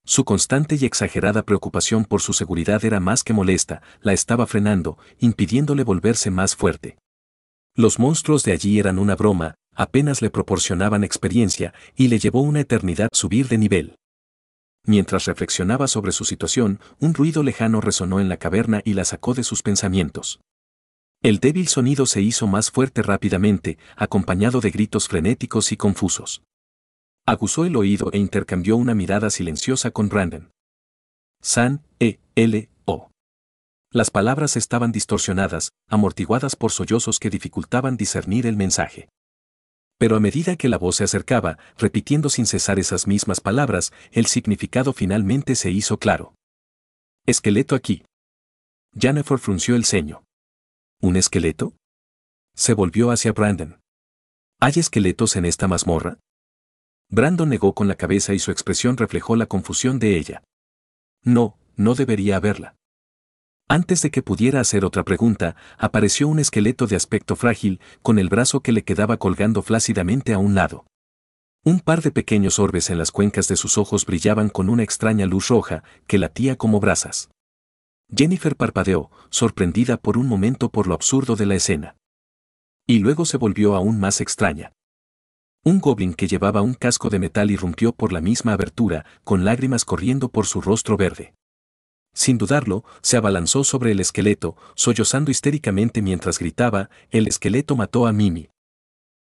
Su constante y exagerada preocupación por su seguridad era más que molesta, la estaba frenando, impidiéndole volverse más fuerte. Los monstruos de allí eran una broma, apenas le proporcionaban experiencia y le llevó una eternidad subir de nivel. Mientras reflexionaba sobre su situación, un ruido lejano resonó en la caverna y la sacó de sus pensamientos. El débil sonido se hizo más fuerte rápidamente, acompañado de gritos frenéticos y confusos. Acusó el oído e intercambió una mirada silenciosa con Brandon. San, E, L, O. Las palabras estaban distorsionadas, amortiguadas por sollozos que dificultaban discernir el mensaje. Pero a medida que la voz se acercaba, repitiendo sin cesar esas mismas palabras, el significado finalmente se hizo claro. Esqueleto aquí. Jennifer frunció el ceño. ¿Un esqueleto? Se volvió hacia Brandon. ¿Hay esqueletos en esta mazmorra? Brandon negó con la cabeza y su expresión reflejó la confusión de ella. No, no debería haberla. Antes de que pudiera hacer otra pregunta, apareció un esqueleto de aspecto frágil, con el brazo que le quedaba colgando flácidamente a un lado. Un par de pequeños orbes en las cuencas de sus ojos brillaban con una extraña luz roja que latía como brasas. Jennifer parpadeó, sorprendida por un momento por lo absurdo de la escena. Y luego se volvió aún más extraña. Un goblin que llevaba un casco de metal irrumpió por la misma abertura, con lágrimas corriendo por su rostro verde. Sin dudarlo, se abalanzó sobre el esqueleto, sollozando histéricamente mientras gritaba, el esqueleto mató a Mimi.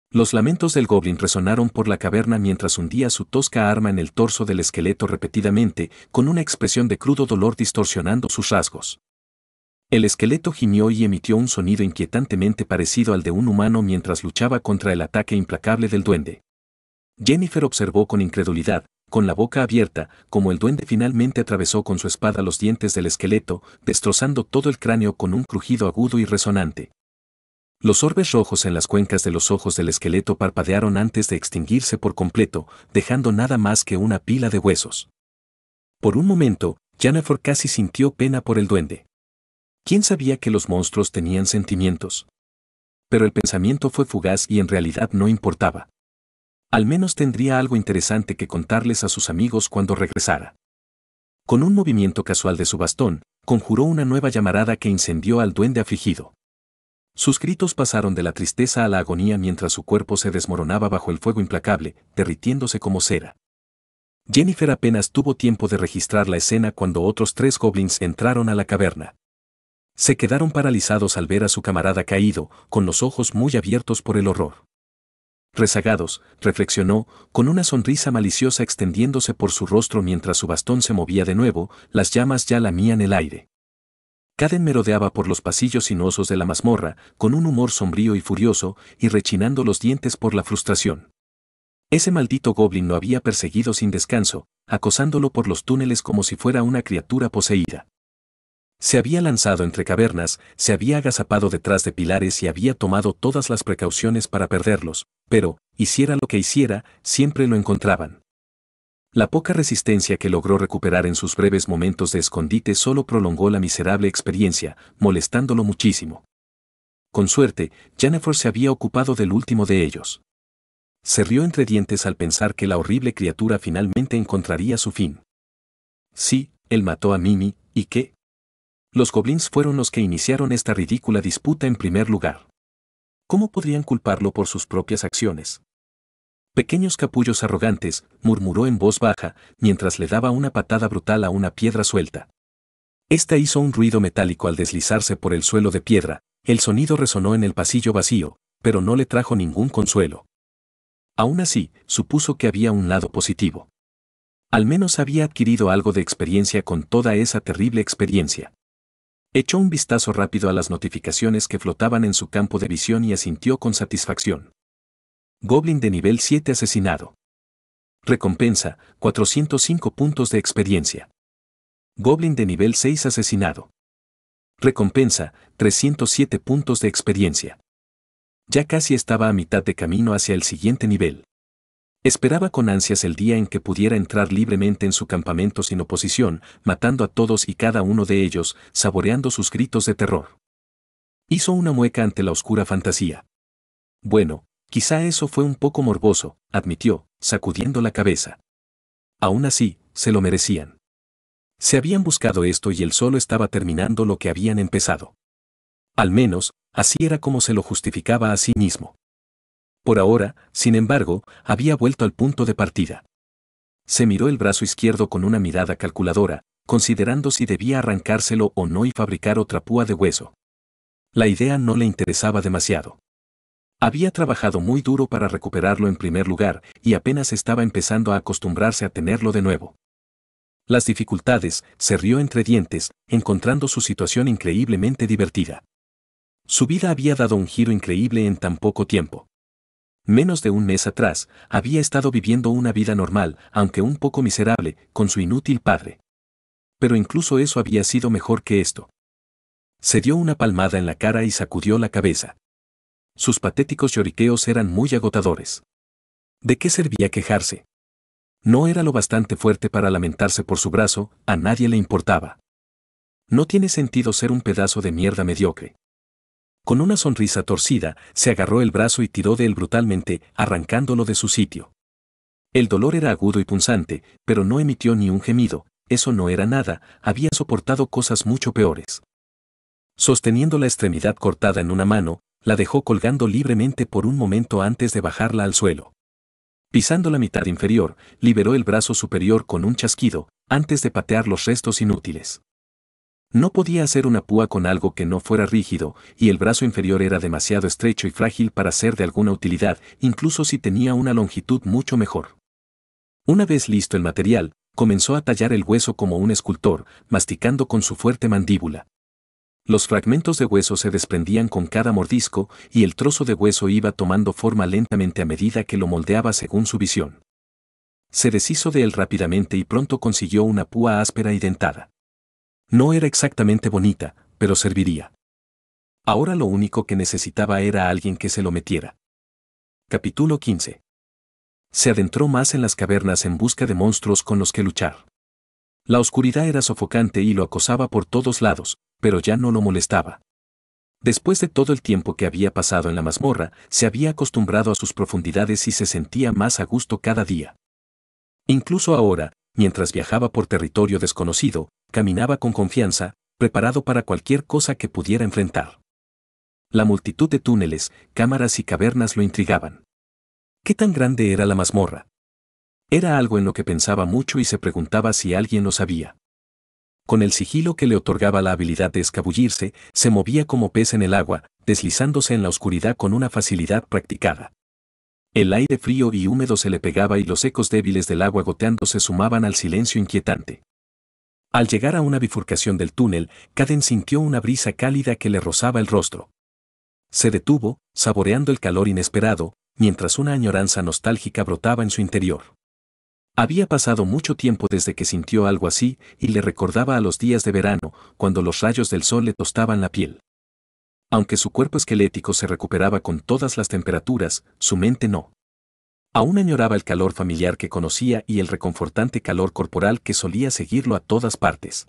Los lamentos del goblin resonaron por la caverna mientras hundía su tosca arma en el torso del esqueleto repetidamente, con una expresión de crudo dolor distorsionando sus rasgos. El esqueleto gimió y emitió un sonido inquietantemente parecido al de un humano mientras luchaba contra el ataque implacable del duende. Jennifer observó con incredulidad, con la boca abierta, como el duende finalmente atravesó con su espada los dientes del esqueleto, destrozando todo el cráneo con un crujido agudo y resonante. Los orbes rojos en las cuencas de los ojos del esqueleto parpadearon antes de extinguirse por completo, dejando nada más que una pila de huesos. Por un momento, Jennifer casi sintió pena por el duende. ¿Quién sabía que los monstruos tenían sentimientos? Pero el pensamiento fue fugaz y en realidad no importaba. Al menos tendría algo interesante que contarles a sus amigos cuando regresara. Con un movimiento casual de su bastón, conjuró una nueva llamarada que incendió al duende afligido. Sus gritos pasaron de la tristeza a la agonía mientras su cuerpo se desmoronaba bajo el fuego implacable, derritiéndose como cera. Jennifer apenas tuvo tiempo de registrar la escena cuando otros tres goblins entraron a la caverna. Se quedaron paralizados al ver a su camarada caído, con los ojos muy abiertos por el horror rezagados, reflexionó, con una sonrisa maliciosa extendiéndose por su rostro mientras su bastón se movía de nuevo, las llamas ya lamían el aire. Caden merodeaba por los pasillos sinuosos de la mazmorra, con un humor sombrío y furioso, y rechinando los dientes por la frustración. Ese maldito goblin lo había perseguido sin descanso, acosándolo por los túneles como si fuera una criatura poseída. Se había lanzado entre cavernas, se había agazapado detrás de pilares y había tomado todas las precauciones para perderlos, pero, hiciera lo que hiciera, siempre lo encontraban. La poca resistencia que logró recuperar en sus breves momentos de escondite solo prolongó la miserable experiencia, molestándolo muchísimo. Con suerte, Jennifer se había ocupado del último de ellos. Se rió entre dientes al pensar que la horrible criatura finalmente encontraría su fin. Sí, él mató a Mimi, ¿y qué? los goblins fueron los que iniciaron esta ridícula disputa en primer lugar. ¿Cómo podrían culparlo por sus propias acciones? Pequeños capullos arrogantes, murmuró en voz baja, mientras le daba una patada brutal a una piedra suelta. Esta hizo un ruido metálico al deslizarse por el suelo de piedra, el sonido resonó en el pasillo vacío, pero no le trajo ningún consuelo. Aún así, supuso que había un lado positivo. Al menos había adquirido algo de experiencia con toda esa terrible experiencia. Echó un vistazo rápido a las notificaciones que flotaban en su campo de visión y asintió con satisfacción. Goblin de nivel 7 asesinado. Recompensa, 405 puntos de experiencia. Goblin de nivel 6 asesinado. Recompensa, 307 puntos de experiencia. Ya casi estaba a mitad de camino hacia el siguiente nivel. Esperaba con ansias el día en que pudiera entrar libremente en su campamento sin oposición, matando a todos y cada uno de ellos, saboreando sus gritos de terror. Hizo una mueca ante la oscura fantasía. Bueno, quizá eso fue un poco morboso, admitió, sacudiendo la cabeza. Aún así, se lo merecían. Se habían buscado esto y él solo estaba terminando lo que habían empezado. Al menos, así era como se lo justificaba a sí mismo. Por ahora, sin embargo, había vuelto al punto de partida. Se miró el brazo izquierdo con una mirada calculadora, considerando si debía arrancárselo o no y fabricar otra púa de hueso. La idea no le interesaba demasiado. Había trabajado muy duro para recuperarlo en primer lugar y apenas estaba empezando a acostumbrarse a tenerlo de nuevo. Las dificultades, se rió entre dientes, encontrando su situación increíblemente divertida. Su vida había dado un giro increíble en tan poco tiempo. Menos de un mes atrás, había estado viviendo una vida normal, aunque un poco miserable, con su inútil padre. Pero incluso eso había sido mejor que esto. Se dio una palmada en la cara y sacudió la cabeza. Sus patéticos lloriqueos eran muy agotadores. ¿De qué servía quejarse? No era lo bastante fuerte para lamentarse por su brazo, a nadie le importaba. No tiene sentido ser un pedazo de mierda mediocre con una sonrisa torcida, se agarró el brazo y tiró de él brutalmente, arrancándolo de su sitio. El dolor era agudo y punzante, pero no emitió ni un gemido, eso no era nada, había soportado cosas mucho peores. Sosteniendo la extremidad cortada en una mano, la dejó colgando libremente por un momento antes de bajarla al suelo. Pisando la mitad inferior, liberó el brazo superior con un chasquido, antes de patear los restos inútiles. No podía hacer una púa con algo que no fuera rígido, y el brazo inferior era demasiado estrecho y frágil para ser de alguna utilidad, incluso si tenía una longitud mucho mejor. Una vez listo el material, comenzó a tallar el hueso como un escultor, masticando con su fuerte mandíbula. Los fragmentos de hueso se desprendían con cada mordisco, y el trozo de hueso iba tomando forma lentamente a medida que lo moldeaba según su visión. Se deshizo de él rápidamente y pronto consiguió una púa áspera y dentada. No era exactamente bonita, pero serviría. Ahora lo único que necesitaba era alguien que se lo metiera. Capítulo 15. Se adentró más en las cavernas en busca de monstruos con los que luchar. La oscuridad era sofocante y lo acosaba por todos lados, pero ya no lo molestaba. Después de todo el tiempo que había pasado en la mazmorra, se había acostumbrado a sus profundidades y se sentía más a gusto cada día. Incluso ahora, mientras viajaba por territorio desconocido, Caminaba con confianza, preparado para cualquier cosa que pudiera enfrentar. La multitud de túneles, cámaras y cavernas lo intrigaban. ¿Qué tan grande era la mazmorra? Era algo en lo que pensaba mucho y se preguntaba si alguien lo sabía. Con el sigilo que le otorgaba la habilidad de escabullirse, se movía como pez en el agua, deslizándose en la oscuridad con una facilidad practicada. El aire frío y húmedo se le pegaba y los ecos débiles del agua goteando se sumaban al silencio inquietante. Al llegar a una bifurcación del túnel, Caden sintió una brisa cálida que le rozaba el rostro. Se detuvo, saboreando el calor inesperado, mientras una añoranza nostálgica brotaba en su interior. Había pasado mucho tiempo desde que sintió algo así y le recordaba a los días de verano, cuando los rayos del sol le tostaban la piel. Aunque su cuerpo esquelético se recuperaba con todas las temperaturas, su mente no. Aún añoraba el calor familiar que conocía y el reconfortante calor corporal que solía seguirlo a todas partes.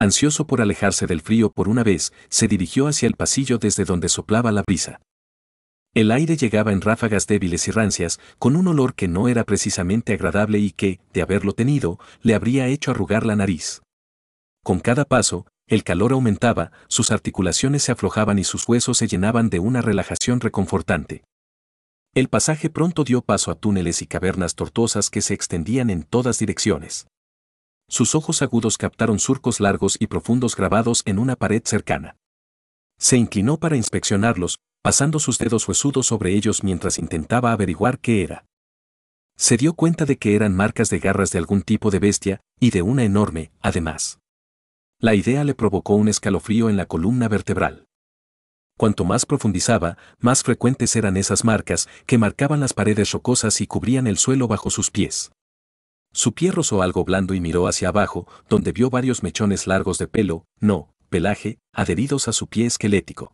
Ansioso por alejarse del frío por una vez, se dirigió hacia el pasillo desde donde soplaba la brisa. El aire llegaba en ráfagas débiles y rancias, con un olor que no era precisamente agradable y que, de haberlo tenido, le habría hecho arrugar la nariz. Con cada paso, el calor aumentaba, sus articulaciones se aflojaban y sus huesos se llenaban de una relajación reconfortante. El pasaje pronto dio paso a túneles y cavernas tortuosas que se extendían en todas direcciones. Sus ojos agudos captaron surcos largos y profundos grabados en una pared cercana. Se inclinó para inspeccionarlos, pasando sus dedos huesudos sobre ellos mientras intentaba averiguar qué era. Se dio cuenta de que eran marcas de garras de algún tipo de bestia, y de una enorme, además. La idea le provocó un escalofrío en la columna vertebral. Cuanto más profundizaba, más frecuentes eran esas marcas que marcaban las paredes rocosas y cubrían el suelo bajo sus pies. Su pie rozó algo blando y miró hacia abajo, donde vio varios mechones largos de pelo, no, pelaje, adheridos a su pie esquelético.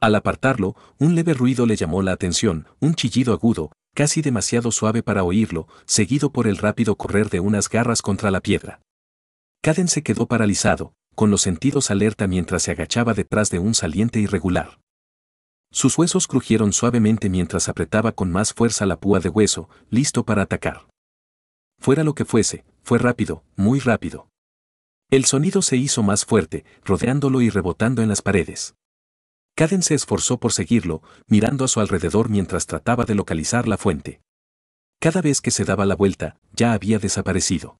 Al apartarlo, un leve ruido le llamó la atención, un chillido agudo, casi demasiado suave para oírlo, seguido por el rápido correr de unas garras contra la piedra. Caden se quedó paralizado, con los sentidos alerta mientras se agachaba detrás de un saliente irregular. Sus huesos crujieron suavemente mientras apretaba con más fuerza la púa de hueso, listo para atacar. Fuera lo que fuese, fue rápido, muy rápido. El sonido se hizo más fuerte, rodeándolo y rebotando en las paredes. Caden se esforzó por seguirlo, mirando a su alrededor mientras trataba de localizar la fuente. Cada vez que se daba la vuelta, ya había desaparecido.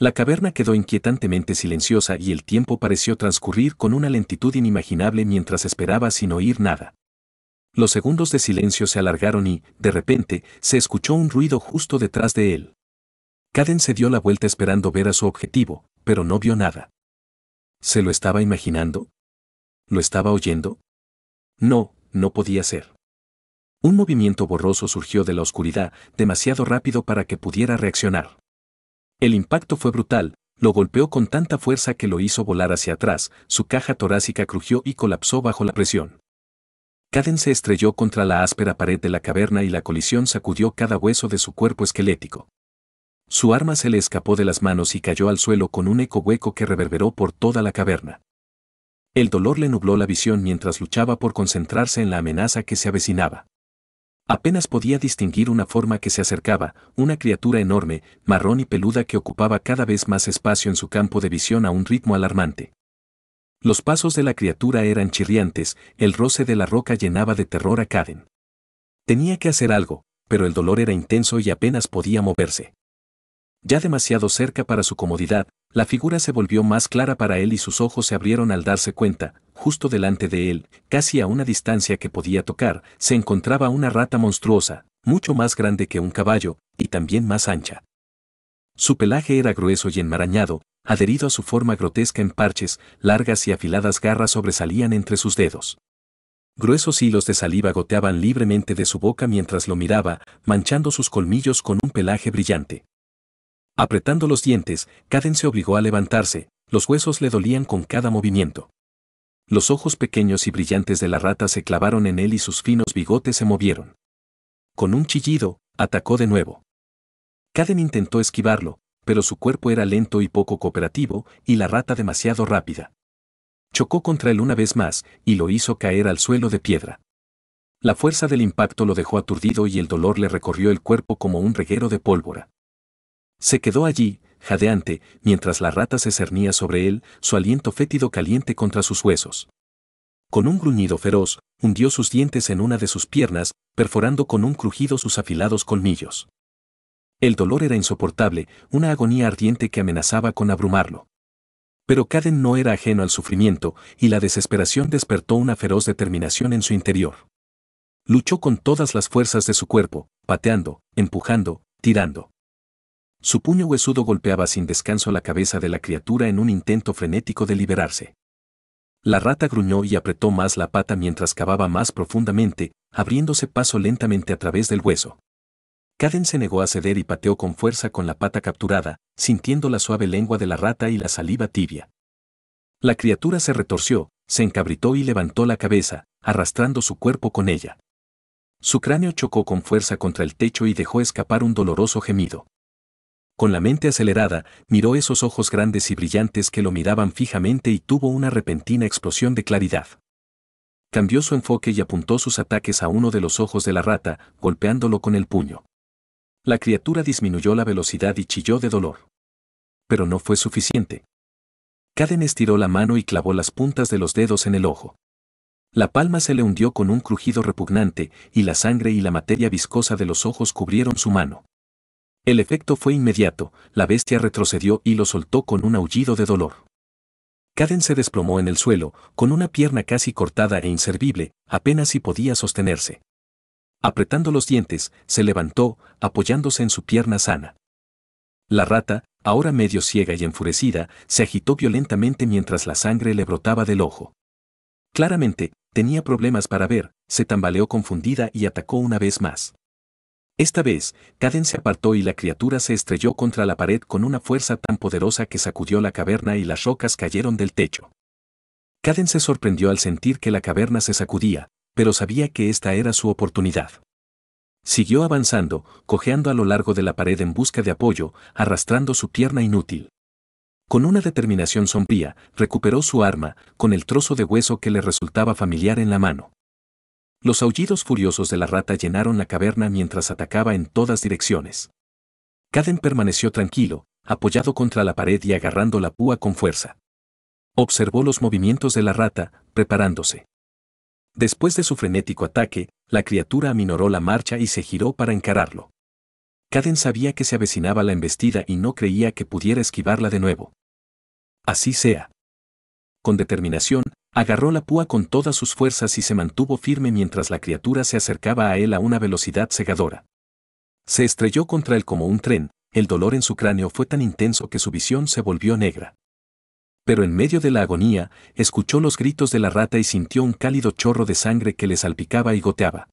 La caverna quedó inquietantemente silenciosa y el tiempo pareció transcurrir con una lentitud inimaginable mientras esperaba sin oír nada. Los segundos de silencio se alargaron y, de repente, se escuchó un ruido justo detrás de él. Caden se dio la vuelta esperando ver a su objetivo, pero no vio nada. ¿Se lo estaba imaginando? ¿Lo estaba oyendo? No, no podía ser. Un movimiento borroso surgió de la oscuridad, demasiado rápido para que pudiera reaccionar. El impacto fue brutal, lo golpeó con tanta fuerza que lo hizo volar hacia atrás, su caja torácica crujió y colapsó bajo la presión. Caden se estrelló contra la áspera pared de la caverna y la colisión sacudió cada hueso de su cuerpo esquelético. Su arma se le escapó de las manos y cayó al suelo con un eco hueco que reverberó por toda la caverna. El dolor le nubló la visión mientras luchaba por concentrarse en la amenaza que se avecinaba. Apenas podía distinguir una forma que se acercaba, una criatura enorme, marrón y peluda que ocupaba cada vez más espacio en su campo de visión a un ritmo alarmante. Los pasos de la criatura eran chirriantes, el roce de la roca llenaba de terror a Caden. Tenía que hacer algo, pero el dolor era intenso y apenas podía moverse ya demasiado cerca para su comodidad, la figura se volvió más clara para él y sus ojos se abrieron al darse cuenta, justo delante de él, casi a una distancia que podía tocar, se encontraba una rata monstruosa, mucho más grande que un caballo, y también más ancha. Su pelaje era grueso y enmarañado, adherido a su forma grotesca en parches, largas y afiladas garras sobresalían entre sus dedos. Gruesos hilos de saliva goteaban libremente de su boca mientras lo miraba, manchando sus colmillos con un pelaje brillante. Apretando los dientes, Caden se obligó a levantarse, los huesos le dolían con cada movimiento. Los ojos pequeños y brillantes de la rata se clavaron en él y sus finos bigotes se movieron. Con un chillido, atacó de nuevo. Caden intentó esquivarlo, pero su cuerpo era lento y poco cooperativo, y la rata demasiado rápida. Chocó contra él una vez más, y lo hizo caer al suelo de piedra. La fuerza del impacto lo dejó aturdido y el dolor le recorrió el cuerpo como un reguero de pólvora. Se quedó allí, jadeante, mientras la rata se cernía sobre él, su aliento fétido caliente contra sus huesos. Con un gruñido feroz, hundió sus dientes en una de sus piernas, perforando con un crujido sus afilados colmillos. El dolor era insoportable, una agonía ardiente que amenazaba con abrumarlo. Pero Caden no era ajeno al sufrimiento, y la desesperación despertó una feroz determinación en su interior. Luchó con todas las fuerzas de su cuerpo, pateando, empujando, tirando. Su puño huesudo golpeaba sin descanso la cabeza de la criatura en un intento frenético de liberarse. La rata gruñó y apretó más la pata mientras cavaba más profundamente, abriéndose paso lentamente a través del hueso. Caden se negó a ceder y pateó con fuerza con la pata capturada, sintiendo la suave lengua de la rata y la saliva tibia. La criatura se retorció, se encabritó y levantó la cabeza, arrastrando su cuerpo con ella. Su cráneo chocó con fuerza contra el techo y dejó escapar un doloroso gemido. Con la mente acelerada, miró esos ojos grandes y brillantes que lo miraban fijamente y tuvo una repentina explosión de claridad. Cambió su enfoque y apuntó sus ataques a uno de los ojos de la rata, golpeándolo con el puño. La criatura disminuyó la velocidad y chilló de dolor. Pero no fue suficiente. Caden estiró la mano y clavó las puntas de los dedos en el ojo. La palma se le hundió con un crujido repugnante, y la sangre y la materia viscosa de los ojos cubrieron su mano. El efecto fue inmediato, la bestia retrocedió y lo soltó con un aullido de dolor. Caden se desplomó en el suelo, con una pierna casi cortada e inservible, apenas si podía sostenerse. Apretando los dientes, se levantó, apoyándose en su pierna sana. La rata, ahora medio ciega y enfurecida, se agitó violentamente mientras la sangre le brotaba del ojo. Claramente, tenía problemas para ver, se tambaleó confundida y atacó una vez más. Esta vez, Caden se apartó y la criatura se estrelló contra la pared con una fuerza tan poderosa que sacudió la caverna y las rocas cayeron del techo. Caden se sorprendió al sentir que la caverna se sacudía, pero sabía que esta era su oportunidad. Siguió avanzando, cojeando a lo largo de la pared en busca de apoyo, arrastrando su pierna inútil. Con una determinación sombría, recuperó su arma, con el trozo de hueso que le resultaba familiar en la mano. Los aullidos furiosos de la rata llenaron la caverna mientras atacaba en todas direcciones. Caden permaneció tranquilo, apoyado contra la pared y agarrando la púa con fuerza. Observó los movimientos de la rata, preparándose. Después de su frenético ataque, la criatura aminoró la marcha y se giró para encararlo. Caden sabía que se avecinaba la embestida y no creía que pudiera esquivarla de nuevo. Así sea con determinación, agarró la púa con todas sus fuerzas y se mantuvo firme mientras la criatura se acercaba a él a una velocidad cegadora. Se estrelló contra él como un tren, el dolor en su cráneo fue tan intenso que su visión se volvió negra. Pero en medio de la agonía, escuchó los gritos de la rata y sintió un cálido chorro de sangre que le salpicaba y goteaba.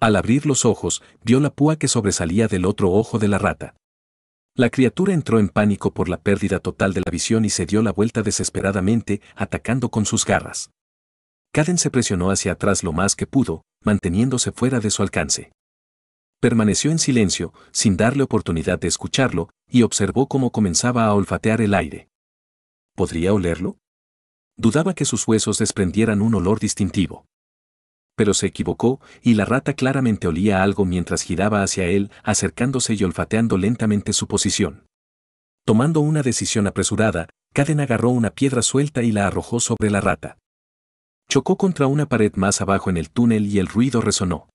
Al abrir los ojos, vio la púa que sobresalía del otro ojo de la rata. La criatura entró en pánico por la pérdida total de la visión y se dio la vuelta desesperadamente, atacando con sus garras. Caden se presionó hacia atrás lo más que pudo, manteniéndose fuera de su alcance. Permaneció en silencio, sin darle oportunidad de escucharlo, y observó cómo comenzaba a olfatear el aire. ¿Podría olerlo? Dudaba que sus huesos desprendieran un olor distintivo pero se equivocó, y la rata claramente olía algo mientras giraba hacia él, acercándose y olfateando lentamente su posición. Tomando una decisión apresurada, Caden agarró una piedra suelta y la arrojó sobre la rata. Chocó contra una pared más abajo en el túnel y el ruido resonó.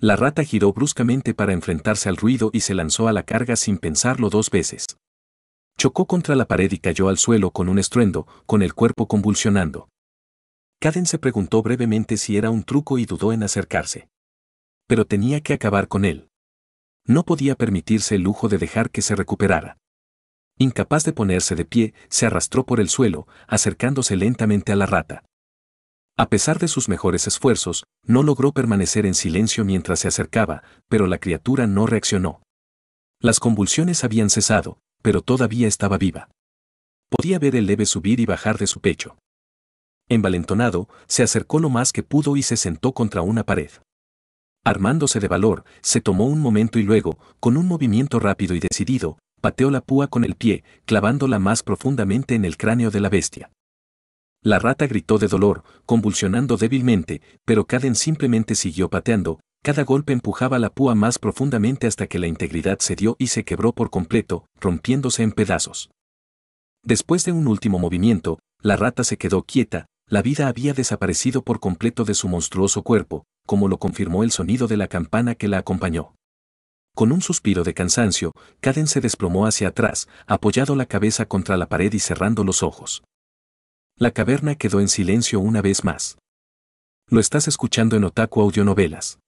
La rata giró bruscamente para enfrentarse al ruido y se lanzó a la carga sin pensarlo dos veces. Chocó contra la pared y cayó al suelo con un estruendo, con el cuerpo convulsionando. Caden se preguntó brevemente si era un truco y dudó en acercarse. Pero tenía que acabar con él. No podía permitirse el lujo de dejar que se recuperara. Incapaz de ponerse de pie, se arrastró por el suelo, acercándose lentamente a la rata. A pesar de sus mejores esfuerzos, no logró permanecer en silencio mientras se acercaba, pero la criatura no reaccionó. Las convulsiones habían cesado, pero todavía estaba viva. Podía ver el leve subir y bajar de su pecho. Envalentonado, se acercó lo más que pudo y se sentó contra una pared. Armándose de valor, se tomó un momento y luego, con un movimiento rápido y decidido, pateó la púa con el pie, clavándola más profundamente en el cráneo de la bestia. La rata gritó de dolor, convulsionando débilmente, pero Caden simplemente siguió pateando, cada golpe empujaba la púa más profundamente hasta que la integridad cedió y se quebró por completo, rompiéndose en pedazos. Después de un último movimiento, la rata se quedó quieta, la vida había desaparecido por completo de su monstruoso cuerpo, como lo confirmó el sonido de la campana que la acompañó. Con un suspiro de cansancio, Caden se desplomó hacia atrás, apoyado la cabeza contra la pared y cerrando los ojos. La caverna quedó en silencio una vez más. Lo estás escuchando en Otaku Audionovelas.